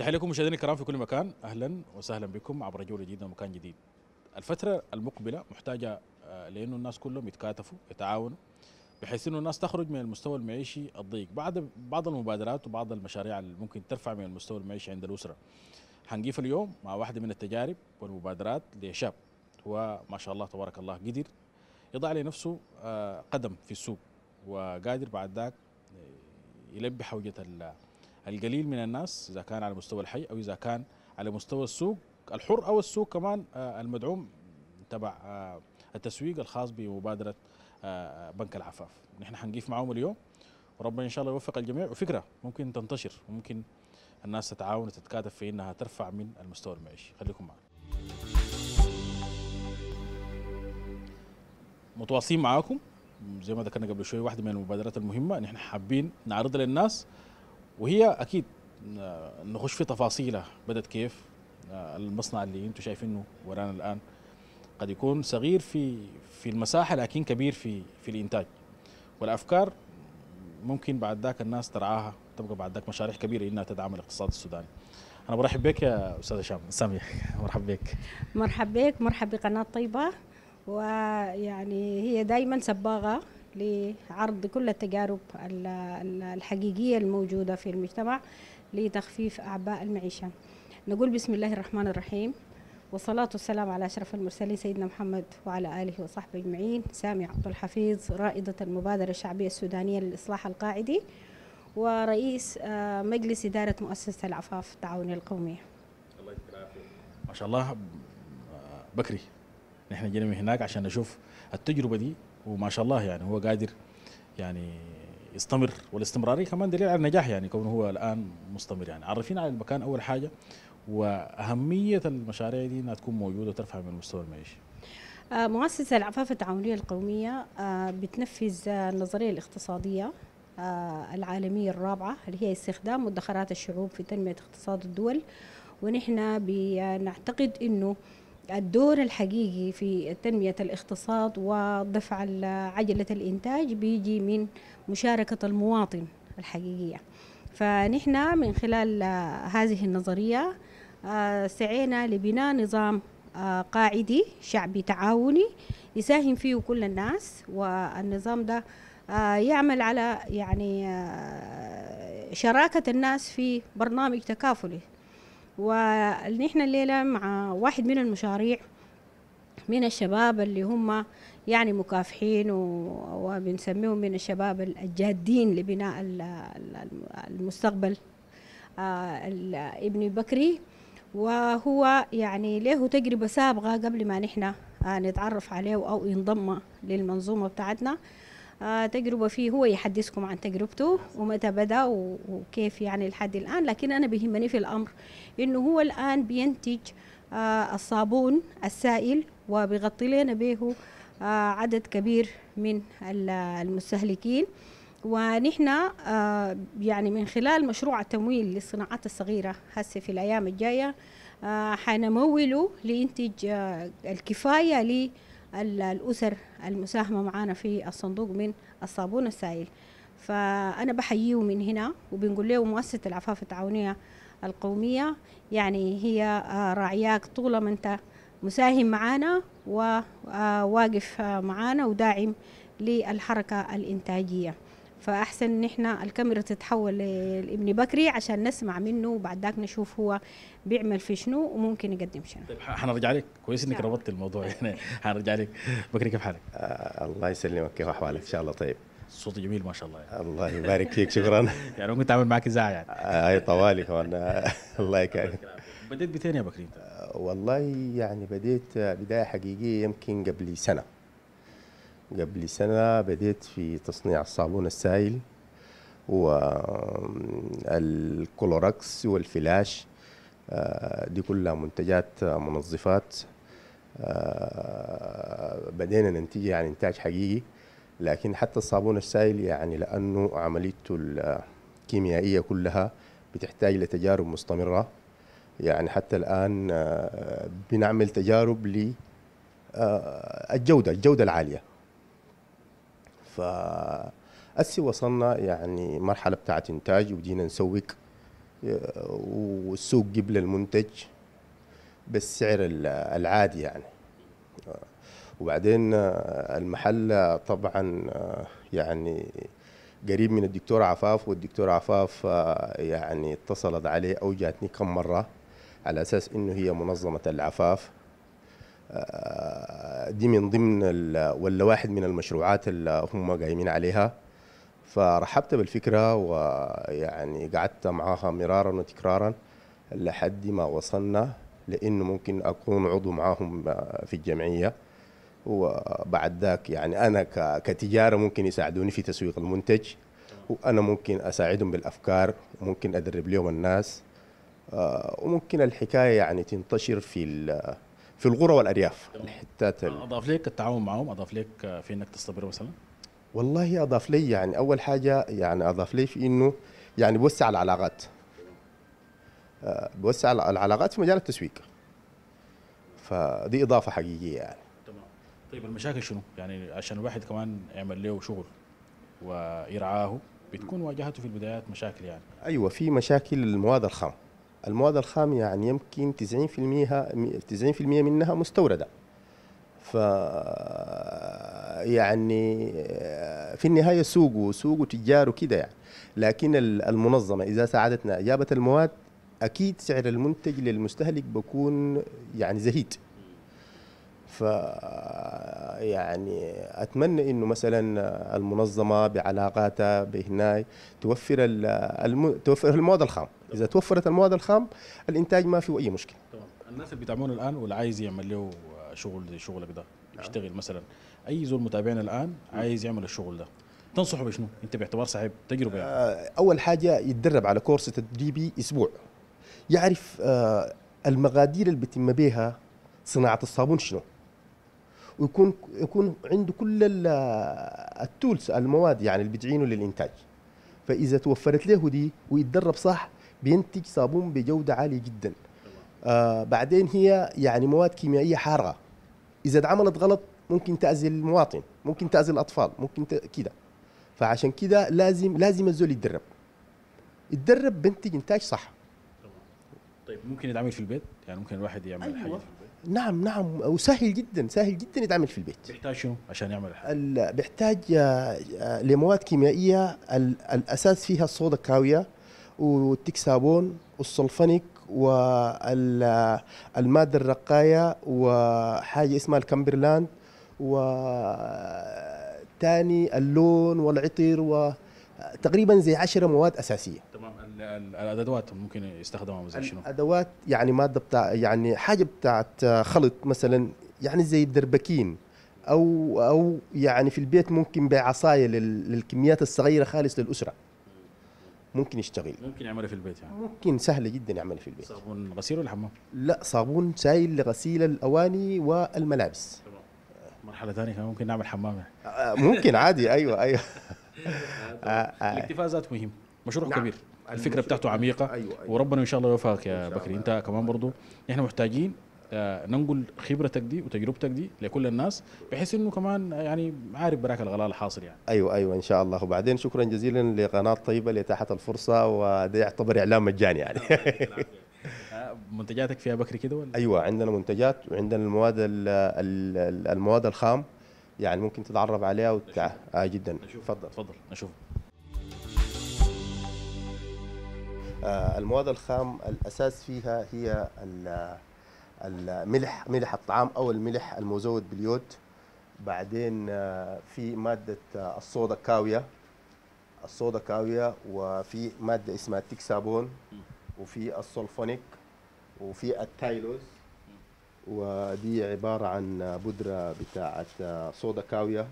تحية لكم مشاهدينا الكرام في كل مكان اهلا وسهلا بكم عبر جوله جديده ومكان جديد. الفتره المقبله محتاجه آه، لانه الناس كلهم يتكاتفوا يتعاونوا بحيث انه الناس تخرج من المستوى المعيشي الضيق بعد بعض المبادرات وبعض المشاريع اللي ممكن ترفع من المستوى المعيشي عند الاسره. حنقيف اليوم مع واحده من التجارب والمبادرات لشاب هو ما شاء الله تبارك الله قدر يضع لنفسه آه، قدم في السوق وقادر بعد ذاك آه، يلبي حوجه القليل من الناس اذا كان على مستوى الحي او اذا كان على مستوى السوق الحر او السوق كمان آه، المدعوم تبع آه، التسويق الخاص بمبادره آه، بنك العفاف نحن حنقيف معهم اليوم وربنا ان شاء الله يوفق الجميع وفكره ممكن تنتشر وممكن الناس تتعاون وتتكاتف في انها ترفع من المستوى المعيشي خليكم معنا متواصلين معاكم زي ما ذكرنا قبل شوي واحده من المبادرات المهمه نحن حابين نعرضها للناس وهي اكيد نخش في تفاصيلها بدت كيف آه، المصنع اللي انتم شايفينه ورانا الان قد يكون صغير في في المساحه لكن كبير في في الانتاج والافكار ممكن بعد ذاك الناس ترعاها تبقى بعد ذاك مشاريع كبيره انها تدعم الاقتصاد السوداني انا برحب بك يا استاذه هشام ساميه مرحب بك مرحب بك مرحب بقناه طيبه ويعني هي دائما سباغه لعرض كل التجارب الحقيقية الموجودة في المجتمع لتخفيف أعباء المعيشة نقول بسم الله الرحمن الرحيم والصلاة والسلام على أشرف المرسلين سيدنا محمد وعلى آله وصحبه أجمعين سامي عبد الحفيظ رائدة المبادرة الشعبية السودانية للإصلاح القاعدي ورئيس آه، مجلس إدارة مؤسسة العفاف التعاونية القومية الله العافية ما شاء الله آه، بكري نحن جينا من هناك عشان نشوف التجربة دي وما شاء الله يعني هو قادر يعني يستمر والاستمراريه كمان دليل على النجاح يعني كونه هو الان مستمر يعني عرفينا على المكان اول حاجه واهميه المشاريع دي انها تكون موجوده وترفع من مستوى المعيشه. آه، مؤسسه العفاف التعاونيه القوميه آه، بتنفذ آه، النظريه الاقتصاديه العالميه الرابعه اللي هي استخدام مدخرات الشعوب في تنميه اقتصاد الدول ونحن بنعتقد انه الدور الحقيقي في تنمية الاقتصاد ودفع عجلة الإنتاج بيجي من مشاركة المواطن الحقيقية فنحن من خلال آه، هذه النظرية آه، سعينا لبناء نظام آه، قاعدي شعبي تعاوني يساهم فيه كل الناس والنظام ده يعمل على يعني شراكة الناس في برنامج تكافلي ونحن الليلة مع واحد من المشاريع من الشباب اللي هم يعني مكافحين وبنسميهم من الشباب الجادين لبناء المستقبل آه، ابن بكري وهو يعني له تجربة سابقة قبل ما نحن آه، نتعرف عليه أو ينضم للمنظومة بتاعتنا آه، تجربة فيه هو يحدثكم عن تجربته ومتى بدأ وكيف يعني لحد الآن لكن أنا بيهمني في الأمر إنه هو الآن بينتج آه، الصابون السائل وبيغطي لنا به آه، عدد كبير من المستهلكين ونحن يعني من خلال مشروع التمويل للصناعات الصغيرة هسه في الأيام الجاية حنموله لإنتج الكفاية لي الأسر المساهمة معانا في الصندوق من الصابون السائل فأنا بحييه من هنا وبنقول له مؤسسة العفاف التعاونية القومية يعني هي آه، راعياك طول ما أنت مساهم معانا وواقف آه، آه، معانا وداعم للحركة الإنتاجية فاحسن ان احنا الكاميرا تتحول لابن بكري عشان نسمع منه وبعد ذاك نشوف هو بيعمل في شنو وممكن يقدم شنو طيب حنرجع لك كويس انك ربطت الموضوع يعني حنرجع لك بكري كيف حالك آه الله يسلمك كيف احوالك ان شاء الله طيب صوت جميل ما شاء الله يعني. الله يبارك فيك شكرا يعني ممكن تعمل معك اذاعه يعني آه، اي طوالي كمان آه، الله يكرمك بديت بثاني يا بكري انت آه، والله يعني بديت بدايه حقيقيه يمكن قبل سنه قبل سنة بديت في تصنيع الصابون السائل والكلوركس والفلاش آه، دي كلها منتجات آه، منظفات آه، بدينا ننتج يعني إنتاج حقيقي لكن حتى الصابون السائل يعني لأنه عمليته الكيميائية كلها بتحتاج لتجارب مستمرة يعني حتى الآن بنعمل تجارب للجودة الجودة العالية فأسي وصلنا يعني مرحلة بتاعت إنتاج وجينا نسوق آه، والسوق قبل المنتج بالسعر العادي يعني وبعدين آه، المحل طبعا آه، يعني قريب من الدكتور عفاف والدكتور عفاف يعني اتصلت عليه او جاتني كم مره على اساس انه هي منظمه العفاف آه، دي من ضمن ولا واحد من المشروعات اللي هم قايمين عليها فرحبت بالفكرة ويعني قعدت معاها مرارا وتكرارا لحد ما وصلنا لأنه ممكن أكون عضو معاهم آه، في الجمعية وبعد ذاك يعني أنا كتجارة ممكن يساعدوني في تسويق المنتج وأنا ممكن أساعدهم بالأفكار ممكن أدرب لهم الناس آه، وممكن الحكاية يعني تنتشر في في القرى والارياف الحتات اضاف لك التعاون معهم اضاف لك في انك تستبر مثلا والله اضاف لي يعني اول حاجه يعني اضاف لي في انه يعني بوسع العلاقات آه، بوسع العلاقات في مجال التسويق فدي اضافه حقيقيه يعني تمام طيب المشاكل شنو يعني عشان الواحد كمان يعمل له شغل ويرعاه بتكون واجهته في البدايات مشاكل يعني ايوه في مشاكل المواد الخام المواد الخام يعني يمكن 90% 90% منها مستورده ف يعني في النهايه سوق وسوق وتجار وكده يعني لكن المنظمه اذا ساعدتنا اجابه المواد اكيد سعر المنتج للمستهلك بكون يعني زهيد ف يعني اتمنى انه مثلا المنظمه بعلاقاتها بهناي توفر الم... توفر المواد الخام اذا توفرت المواد الخام الانتاج ما فيه اي مشكله طبعا الناس اللي بيدعمونا الان واللي عايز يعمل له شغل زي شغلك ده نعم. يشتغل مثلا اي زول متابعنا الان عايز يعمل الشغل ده تنصحه بشنو انت باعتبار صاحب تجربه يعني. آه، اول حاجه يتدرب على كورس تدريبي اسبوع يعرف آه، المقادير اللي بيتم بها صناعه الصابون شنو ويكون يكون عنده كل التولز المواد يعني اللي بتعينه للانتاج فاذا توفرت له دي ويتدرب صح بينتج صابون بجوده عاليه جدا آه بعدين هي يعني مواد كيميائيه حاره اذا اتعملت غلط ممكن تاذي المواطن ممكن تاذي الاطفال ممكن ت... كده فعشان كده لازم لازم الزول يتدرب يتدرب بينتج انتاج صح طيب ممكن يتعمل في البيت يعني ممكن الواحد يعمل أيوة. حاجه نعم نعم وسهل جدا سهل جدا يتعمل في البيت بيحتاج شو عشان يعمل الحل. بيحتاج آه، آه، لمواد كيميائيه الاساس فيها الصودا الكاويه والتكسابون والسلفونيك والماده آه، الرقايه وحاجه اسمها الكمبرلاند وتاني اللون والعطر و تقريبا زي 10 مواد اساسيه تمام الادوات ممكن يستخدمها زي شنو؟ الادوات يعني ماده بتاع يعني حاجه بتاعت آه، خلط مثلا يعني زي الدربكين او او يعني في البيت ممكن بيع عصايه للكميات الصغيره خالص للاسره ممكن يشتغل ممكن يعملها في البيت يعني ممكن سهله جدا يعملها في البيت صابون غسيل ولا حمام؟ لا صابون سائل لغسيل الاواني والملابس مرحله ثانيه ممكن نعمل حمام يعني. آه، ممكن عادي ايوه ايوه آه، آه. الاكتفاء مهم مشروع نعم. كبير الفكره بتاعته عميقه أيوة أيوة. وربنا ان شاء الله يوفقك يا بكري انت كمان برضو احنا محتاجين آه، ننقل خبرتك دي وتجربتك دي لكل الناس بحيث انه كمان يعني عارف براك الغلاء الحاصل يعني ايوه ايوه ان شاء الله وبعدين شكرا جزيلا لقناه طيبه اللي اتاحت الفرصه وده يعتبر اعلام مجاني يعني نعم. منتجاتك فيها بكري كده ولا ايوه عندنا منتجات وعندنا المواد المواد الخام يعني ممكن تتعرف عليها وتتع آه جدا تفضل تفضل اشوف آه المواد الخام الاساس فيها هي الملح ملح الطعام او الملح المزود باليود بعدين آه، في ماده آه، الصودا كاويه الصودا كاويه وفي ماده اسمها التكسابون وفي السولفونيك وفي التايلوز ودي عبارة عن بودرة بتاعة صودا كاوية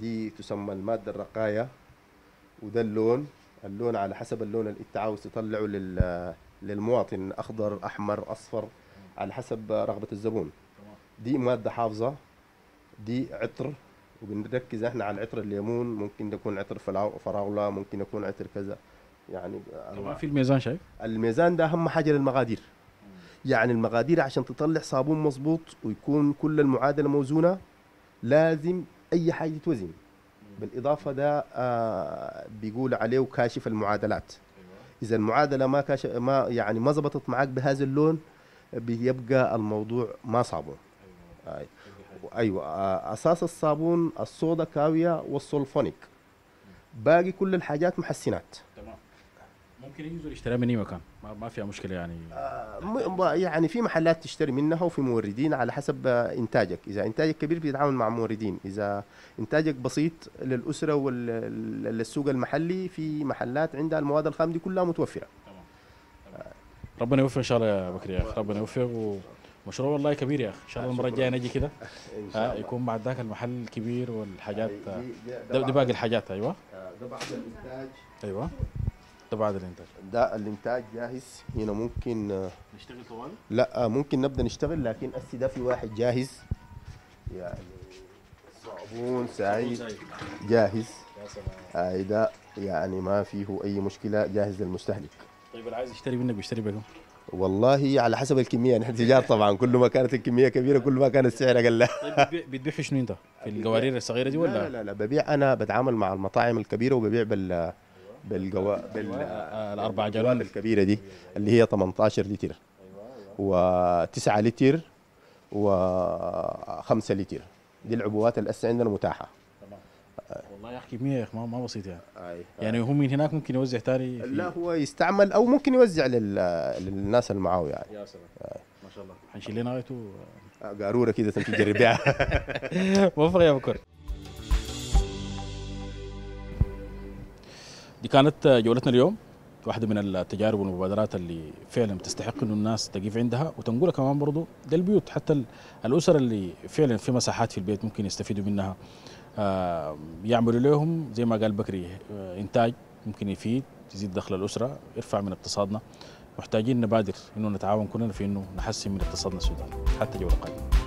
دي تسمى المادة الرقاية وده اللون اللون على حسب اللون اللي انت عاوز تطلعه للمواطن اخضر احمر اصفر على حسب رغبة الزبون دي مادة حافظة دي عطر وبنركز احنا على عطر الليمون ممكن يكون عطر فراولة ممكن يكون عطر كذا يعني طبعا في الميزان شايف الميزان ده اهم حاجة للمغادير يعني المقادير عشان تطلع صابون مظبوط ويكون كل المعادله موزونه لازم اي حاجه توزن بالاضافه ده آه بيقول عليه كاشف المعادلات أيوة. اذا المعادله ما كاش ما يعني ما زبطت معك بهذا اللون بيبقى الموضوع ما صابون آه. ايوه آه اساس الصابون الصودا كاويه والسولفونيك باقي كل الحاجات محسنات تمام ممكن ينزل يشتريها من اي مكان ما, ما فيها مشكله يعني آه يعني في محلات تشتري منها وفي موردين على حسب آه، انتاجك اذا انتاجك كبير بتتعامل مع موردين اذا انتاجك بسيط للاسره وللسوق المحلي في محلات عندها المواد الخام دي كلها متوفره تمام. ربنا يوفق ان شاء الله يا بكري يا اخي ربنا يوفق ومشروع والله كبير يا اخي ان شاء الله آه، المره الجايه نجي كده آه يكون بعد ذاك المحل الكبير والحاجات آه، دي, دي, دي, دي باقي الحاجات ايوه ده بعد الانتاج ايوه ده بعد الانتاج ده الانتاج جاهز هنا ممكن آه، نشتغل طوال لا آه، ممكن نبدا نشتغل لكن اسي ده في واحد جاهز يعني صابون سعيد جاهز اي ده آه، يعني ما فيه اي مشكله جاهز للمستهلك طيب اللي عايز يشتري منك بيشتري بكم والله على حسب الكميه نحن تجار طبعا كل ما كانت الكميه كبيره كل ما كان السعر اقل طيب بتبيع شنو انت في القوارير الصغيره دي ولا لا لا لا ببيع انا بتعامل مع المطاعم الكبيره وببيع بال بالجوا بالاربع آه، آه، جوال الكبيره دي اللي هي 18 لتر و9 أيوة. لتر و5 لتر دي العبوات الاس عندنا متاحه آه. والله يحكي كمية يا اخي ما بسيط يعني آي. يعني هو من هناك ممكن يوزع ثاني لا هو يستعمل او ممكن يوزع لل... للناس اللي معاه يعني يا سلام ما شاء الله حنشيل لنا قاروره كده تمشي تجربيها موفق يا بكر دي كانت جولتنا اليوم واحدة من التجارب والمبادرات اللي فعلا تستحق انه الناس تقيف عندها وتنقلها كمان برضه للبيوت حتى الأسر اللي فعلا في مساحات في البيت ممكن يستفيدوا منها يعملوا لهم زي ما قال بكري آه، إنتاج ممكن يفيد يزيد دخل الأسرة يرفع من اقتصادنا محتاجين نبادر انه نتعاون كلنا في انه نحسن من اقتصادنا السوداني حتى جوله قادمه